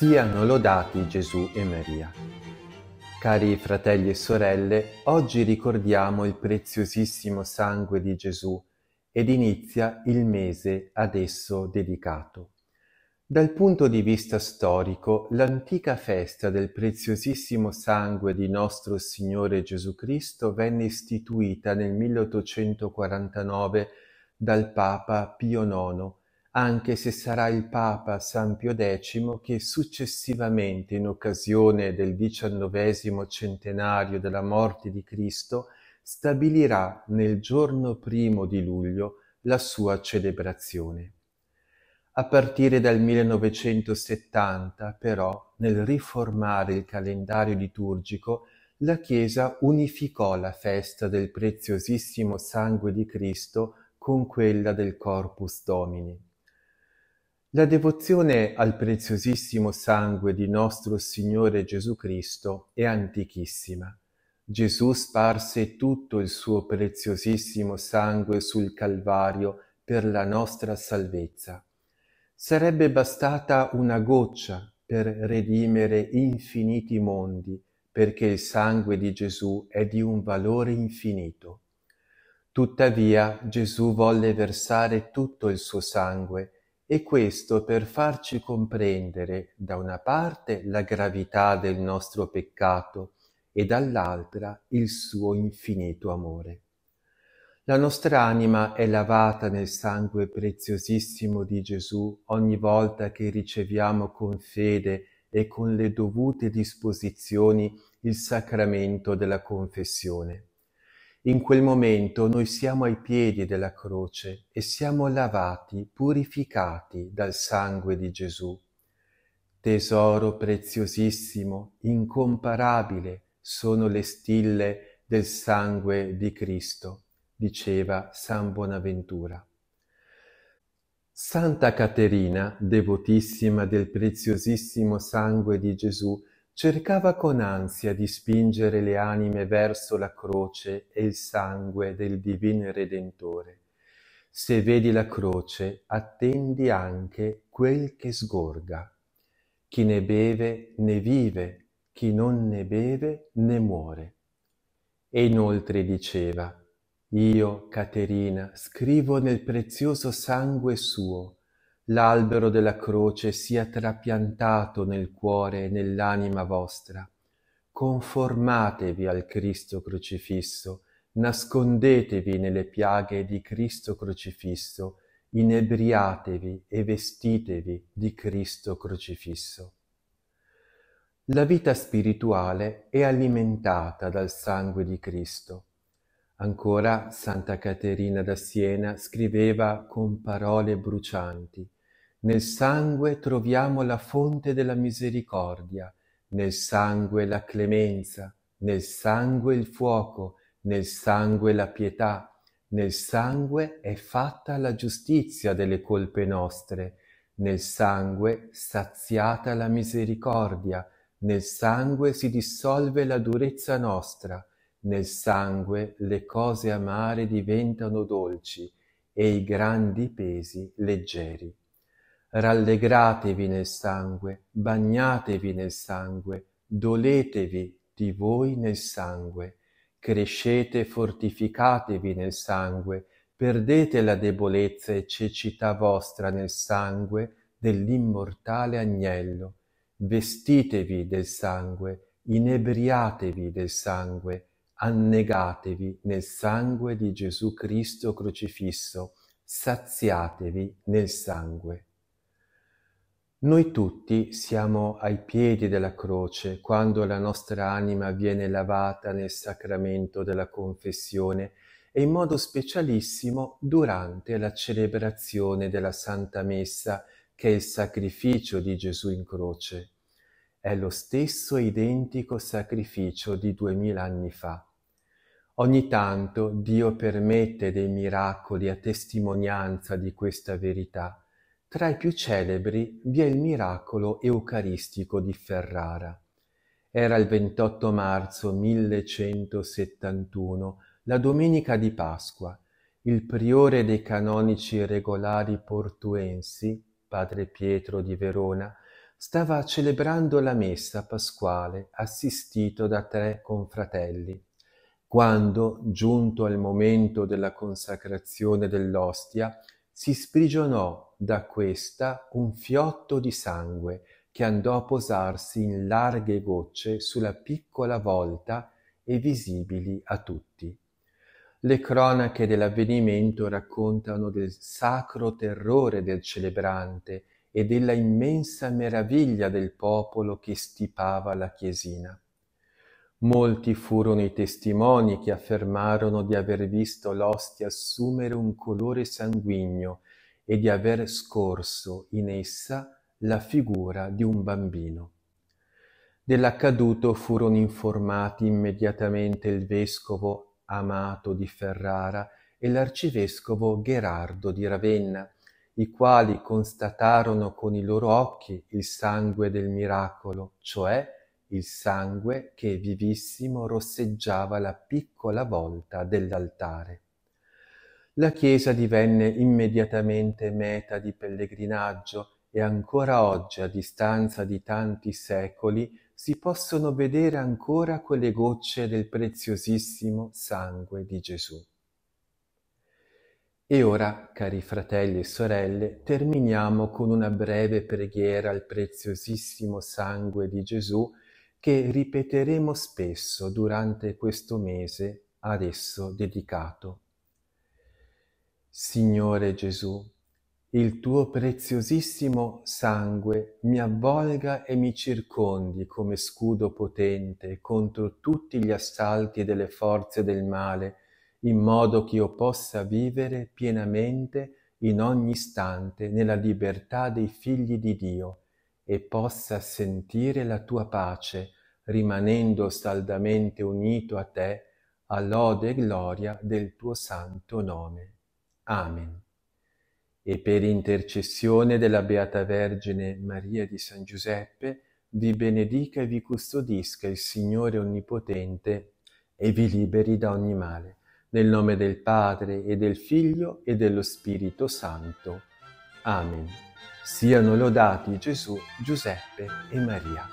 Siano lodati Gesù e Maria. Cari fratelli e sorelle, oggi ricordiamo il preziosissimo sangue di Gesù ed inizia il mese ad esso dedicato. Dal punto di vista storico, l'antica festa del preziosissimo sangue di nostro Signore Gesù Cristo venne istituita nel 1849 dal Papa Pio IX anche se sarà il Papa San Pio X che successivamente, in occasione del diciannovesimo centenario della morte di Cristo, stabilirà nel giorno primo di luglio la sua celebrazione. A partire dal 1970, però, nel riformare il calendario liturgico, la Chiesa unificò la festa del preziosissimo sangue di Cristo con quella del Corpus Domini. La devozione al preziosissimo sangue di nostro Signore Gesù Cristo è antichissima. Gesù sparse tutto il suo preziosissimo sangue sul Calvario per la nostra salvezza. Sarebbe bastata una goccia per redimere infiniti mondi, perché il sangue di Gesù è di un valore infinito. Tuttavia Gesù volle versare tutto il suo sangue, e questo per farci comprendere da una parte la gravità del nostro peccato e dall'altra il suo infinito amore. La nostra anima è lavata nel sangue preziosissimo di Gesù ogni volta che riceviamo con fede e con le dovute disposizioni il sacramento della confessione. In quel momento noi siamo ai piedi della croce e siamo lavati, purificati dal sangue di Gesù. Tesoro preziosissimo, incomparabile, sono le stille del sangue di Cristo, diceva San Bonaventura. Santa Caterina, devotissima del preziosissimo sangue di Gesù, cercava con ansia di spingere le anime verso la croce e il sangue del divino Redentore. Se vedi la croce, attendi anche quel che sgorga. Chi ne beve ne vive, chi non ne beve ne muore. E inoltre diceva, io, Caterina, scrivo nel prezioso sangue suo, l'albero della croce sia trapiantato nel cuore e nell'anima vostra. Conformatevi al Cristo crocifisso, nascondetevi nelle piaghe di Cristo crocifisso, inebriatevi e vestitevi di Cristo crocifisso. La vita spirituale è alimentata dal sangue di Cristo. Ancora Santa Caterina da Siena scriveva con parole brucianti nel sangue troviamo la fonte della misericordia, nel sangue la clemenza, nel sangue il fuoco, nel sangue la pietà, nel sangue è fatta la giustizia delle colpe nostre, nel sangue saziata la misericordia, nel sangue si dissolve la durezza nostra, nel sangue le cose amare diventano dolci e i grandi pesi leggeri rallegratevi nel sangue, bagnatevi nel sangue, doletevi di voi nel sangue, crescete, fortificatevi nel sangue, perdete la debolezza e cecità vostra nel sangue dell'immortale agnello, vestitevi del sangue, inebriatevi del sangue, annegatevi nel sangue di Gesù Cristo crocifisso, saziatevi nel sangue. Noi tutti siamo ai piedi della croce quando la nostra anima viene lavata nel sacramento della confessione e in modo specialissimo durante la celebrazione della Santa Messa che è il sacrificio di Gesù in croce. È lo stesso identico sacrificio di duemila anni fa. Ogni tanto Dio permette dei miracoli a testimonianza di questa verità tra i più celebri vi è il miracolo eucaristico di Ferrara. Era il 28 marzo 1171, la domenica di Pasqua. Il priore dei canonici regolari portuensi, padre Pietro di Verona, stava celebrando la messa pasquale assistito da tre confratelli. Quando, giunto al momento della consacrazione dell'ostia, si sprigionò da questa un fiotto di sangue che andò a posarsi in larghe gocce sulla piccola volta e visibili a tutti. Le cronache dell'avvenimento raccontano del sacro terrore del celebrante e della immensa meraviglia del popolo che stipava la chiesina. Molti furono i testimoni che affermarono di aver visto l'ostia assumere un colore sanguigno e di aver scorso in essa la figura di un bambino. Dell'accaduto furono informati immediatamente il vescovo Amato di Ferrara e l'arcivescovo Gherardo di Ravenna, i quali constatarono con i loro occhi il sangue del miracolo, cioè il sangue che vivissimo rosseggiava la piccola volta dell'altare. La chiesa divenne immediatamente meta di pellegrinaggio e ancora oggi, a distanza di tanti secoli, si possono vedere ancora quelle gocce del preziosissimo sangue di Gesù. E ora, cari fratelli e sorelle, terminiamo con una breve preghiera al preziosissimo sangue di Gesù che ripeteremo spesso durante questo mese ad esso dedicato. Signore Gesù, il tuo preziosissimo sangue mi avvolga e mi circondi come scudo potente contro tutti gli assalti delle forze del male, in modo che io possa vivere pienamente in ogni istante nella libertà dei figli di Dio e possa sentire la tua pace, rimanendo saldamente unito a te, a lode e gloria del tuo santo nome. Amen. E per intercessione della Beata Vergine Maria di San Giuseppe, vi benedica e vi custodisca il Signore Onnipotente e vi liberi da ogni male. Nel nome del Padre e del Figlio e dello Spirito Santo. Amen. Siano lodati Gesù, Giuseppe e Maria.